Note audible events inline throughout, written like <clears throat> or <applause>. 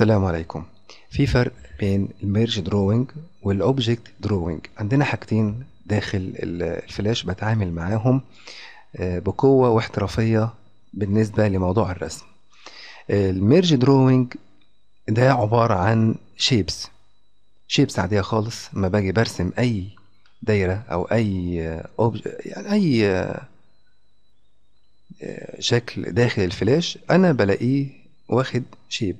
السلام عليكم في فرق بين الميرج دروينج والاوبجكت دروينج عندنا حاجتين داخل الفلاش بتعامل معاهم آه، بقوة واحترافية بالنسبة لموضوع الرسم آه، الميرج دروينج ده عبارة عن شيبس شيبس عادية خالص ما باجي برسم أي دايرة أو أي آه، يعني أي شكل داخل الفلاش أنا بلاقيه واخد شيب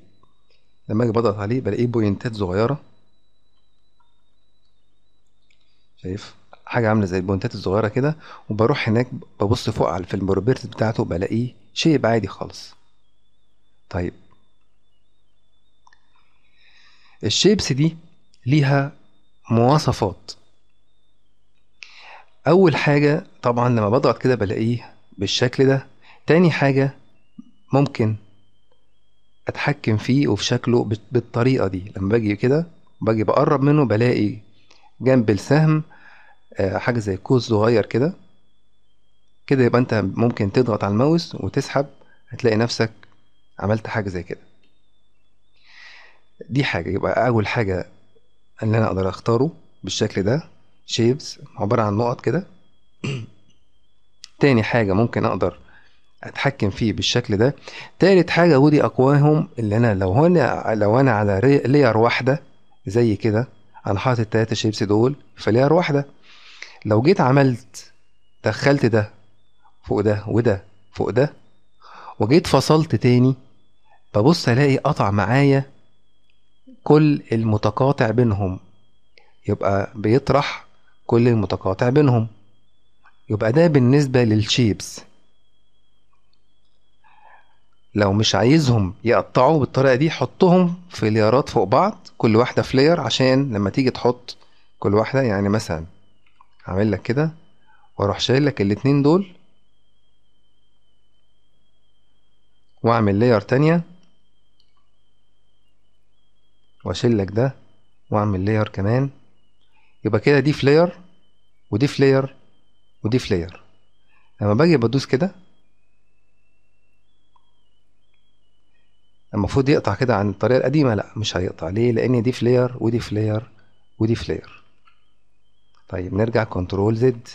لما اجي بضغط عليه بلاقيه بوينتات صغيره شايف حاجه عامله زي البوينتات الصغيره كده وبروح هناك ببص فوق على في البروبرتيز بتاعته بلاقيه شيب عادي خالص طيب الشيبس دي ليها مواصفات اول حاجه طبعا لما بضغط كده بلاقيه بالشكل ده تاني حاجه ممكن اتحكم فيه وفي شكله بالطريقه دي لما باجي كده باجي بقرب منه بلاقي جنب السهم آه، حاجه زي قوس صغير كده كده يبقى انت ممكن تضغط على الماوس وتسحب هتلاقي نفسك عملت حاجه زي كده دي حاجه يبقى اول حاجه اللي انا اقدر اختاره بالشكل ده شيبس عباره عن نقط كده <clears throat> تاني حاجه ممكن اقدر اتحكم فيه بالشكل ده تالت حاجه ودي اقواهم اللي انا لو هنا لو انا على لير واحده زي كده انا حاطط التلاته شيبس دول في لير واحده لو جيت عملت دخلت ده فوق ده وده فوق ده وجيت فصلت تاني ببص الاقي قطع معايا كل المتقاطع بينهم يبقى بيطرح كل المتقاطع بينهم يبقى ده بالنسبة للشيبس لو مش عايزهم يقطعوا بالطريقه دي حطهم في ليرات فوق بعض كل واحده في لير عشان لما تيجي تحط كل واحده يعني مثلا هعمل لك كده واروح شايل لك الاتنين دول واعمل لير تانية واشيل لك ده واعمل لير كمان يبقى كده دي في لير ودي في لير ودي في لير لما باجي بدوس كده المفروض يقطع كده عن الطريقة القديمة لا مش هيقطع ليه لأن دي فلير ودي فلير ودي فلير طيب نرجع كنترول زد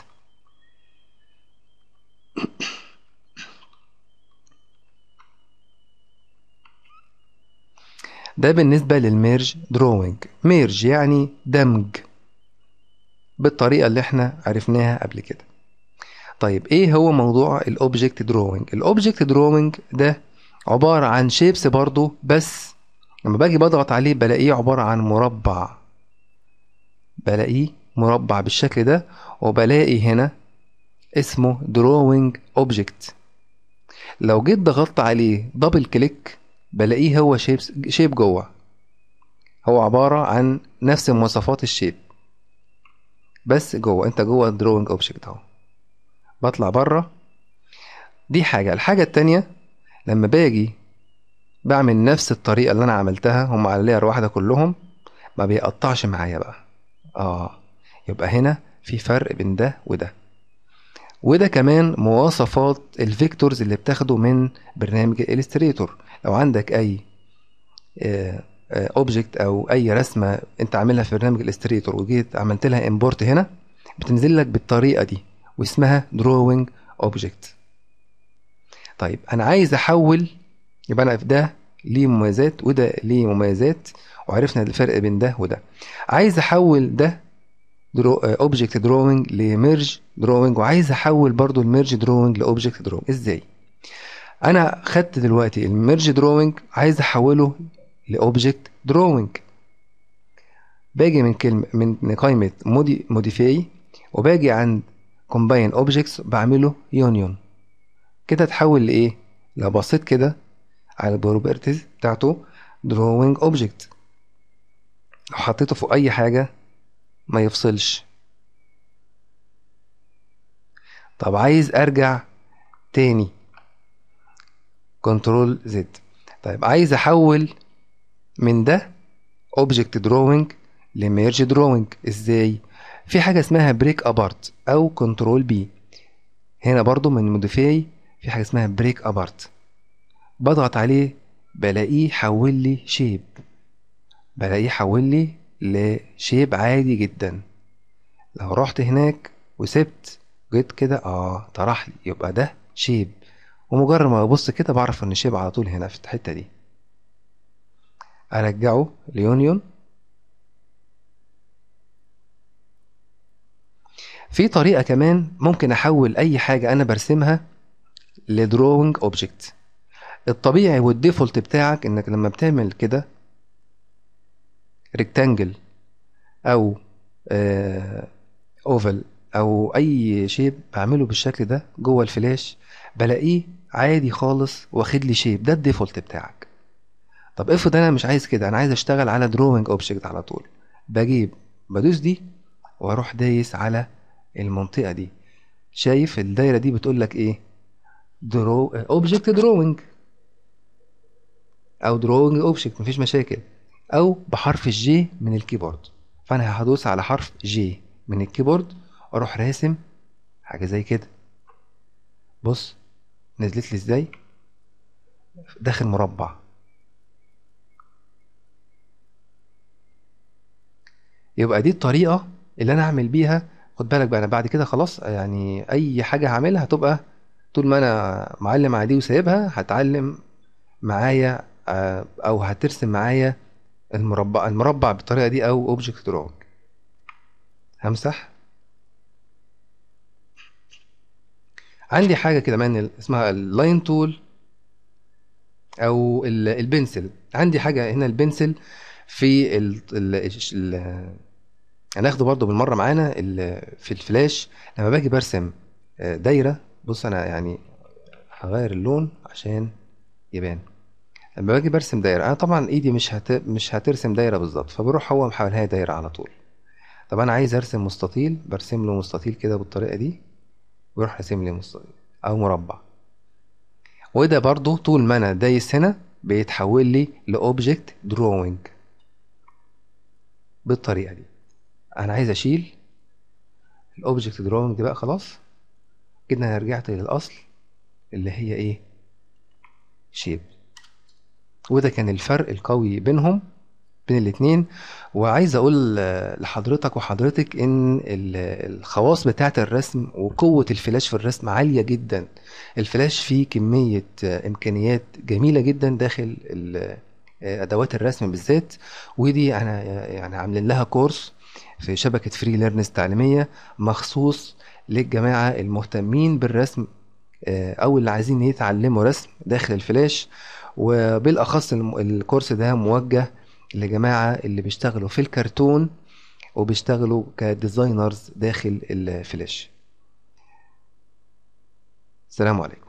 ده بالنسبة للميرج دروينج ميرج يعني دمج بالطريقة اللي احنا عرفناها قبل كده طيب ايه هو موضوع الاوبجكت دروينج الاوبجكت دروينج ده عبارة عن شيبس برضو بس لما باجي بضغط عليه بلاقيه عبارة عن مربع بلاقيه مربع بالشكل ده وبلاقي هنا اسمه drawing object لو جيت ضغطت عليه دبل كليك بلاقيه هو شيب شيب جوه هو عبارة عن نفس مواصفات الشيب بس جوه انت جوه الدروينج اوبجكت اهو بطلع بره دي حاجة الحاجة التانية لما باجي بعمل نفس الطريقة اللي أنا عملتها هم على الليير واحدة كلهم ما بيقطعش معايا بقى آه يبقى هنا في فرق بين ده وده وده كمان مواصفات الفيكتورز اللي بتاخده من برنامج الستريتور لو عندك اي اوبجكت آه، آه، او اي رسمه انت عاملها في برنامج الستريتور وجيت عملت لها امبورت هنا بتنزل لك بالطريقه دي واسمها دروينج اوبجكت طيب انا عايز احول يبقى انا ده ليه مميزات وده ليه مميزات وعرفنا الفرق بين ده وده عايز احول ده اوبجكت دروينج لميرج دروينج وعايز احول برضو الميرج دروينج لاوبجكت دروينج ازاي انا خدت دلوقتي الميرج دروينج عايز احوله لاوبجكت دروينج باجي من كلمه من قائمه مودي موديفاي وباجي عند كومباين اوبجكتس بعمله يونيون كده اتحول لإيه؟ لو بصيت كده على البروبرتيز بتاعته drawing object لو حطيته فوق أي حاجة ما يفصلش طب عايز أرجع تاني كنترول زد طيب عايز أحول من ده object drawing لميرج drawing ازاي؟ في حاجة اسمها بريك ابارت أو كنترول بي هنا برضو من موديفاي في حاجه اسمها بريك ابارت بضغط عليه بلاقيه حول لي شيب بلاقيه حول لي لشيب عادي جدا لو رحت هناك وسبت جيت كده اه طرح لي يبقى ده شيب ومجرد ما ببص كده بعرف ان الشيب على طول هنا في الحته دي ارجعه ليونيون في طريقه كمان ممكن احول اي حاجه انا برسمها لدروينج اوبجكت الطبيعي والديفولت بتاعك انك لما بتعمل كده ريكتانجل او اوفل آه، او اي شيب بعمله بالشكل ده جوه الفلاش بلاقيه عادي خالص واخد لي شيب ده الديفولت بتاعك طب افرض انا مش عايز كده انا عايز اشتغل على دروينج اوبجكت على طول بجيب بدوس دي واروح دايس على المنطقه دي شايف الدايره دي بتقول لك ايه درو اوبجكت دروينج او دروينج اوبجكت مفيش مشاكل او بحرف الجي من الكيبورد فانا هدوس على حرف جي من الكيبورد اروح راسم حاجه زي كده بص نزلت لي ازاي داخل مربع يبقى دي الطريقه اللي انا هعمل بيها خد بالك بقى انا بعد كده خلاص يعني اي حاجه هعملها هتبقى طول ما انا معلم على دي وسايبها هتعلم معايا آه، او هترسم معايا المربع المربع بالطريقه دي او اوبجكت دراج همسح عندي حاجه كده من اسمها اللاين تول او البنسل عندي حاجه هنا البنسل في ال ال هناخده برضو بالمره معانا في الفلاش لما باجي برسم آه، دايره بص انا يعني هغير اللون عشان يبان لما باجي برسم دايره انا طبعا ايدي مش هت... مش هترسم دايره بالظبط فبروح هو محولها دايره على طول طب انا عايز ارسم مستطيل برسم له مستطيل كده بالطريقه دي ويروح راسم لي مستطيل او مربع وده برضو طول ما انا دايس هنا بيتحول لي لاوبجكت دروينج بالطريقه دي انا عايز اشيل الاوبجكت دروينج بقى خلاص كده انا رجعت للاصل اللي هي ايه شيب وده كان الفرق القوي بينهم بين الاتنين وعايز اقول لحضرتك وحضرتك ان الخواص بتاعه الرسم وقوه الفلاش في الرسم عاليه جدا الفلاش فيه كميه امكانيات جميله جدا داخل ادوات الرسم بالذات ودي انا يعني عاملين لها كورس في شبكه فري ليرنز تعليميه مخصوص للجماعة المهتمين بالرسم آه، أو اللي عايزين يتعلموا رسم داخل الفلاش وبالأخص الكورس ده موجه لجماعة اللي بيشتغلوا في الكرتون وبيشتغلوا كديزاينرز داخل الفلاش السلام عليكم